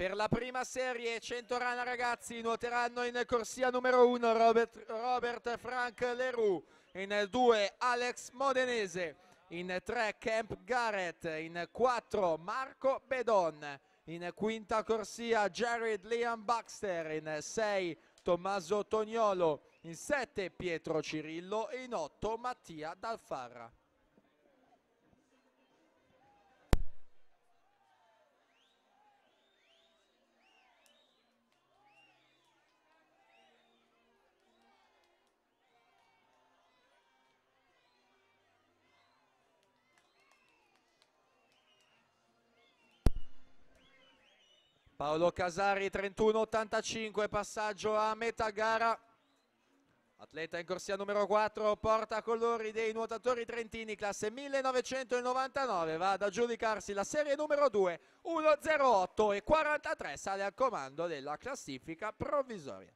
per la prima serie 100 Centorana ragazzi nuoteranno in corsia numero 1 Robert, Robert, Frank Leroux, in 2 Alex Modenese, in 3 Camp Garrett, in 4 Marco Bedon, in quinta corsia Jared Liam Baxter, in 6 Tommaso Tognolo, in 7 Pietro Cirillo e in 8 Mattia Dalfarra. Paolo Casari 31-85, passaggio a metà gara. Atleta in corsia numero 4, porta colori dei nuotatori trentini, classe 1999, va ad aggiudicarsi la serie numero 2, 1-08 e 43, sale al comando della classifica provvisoria.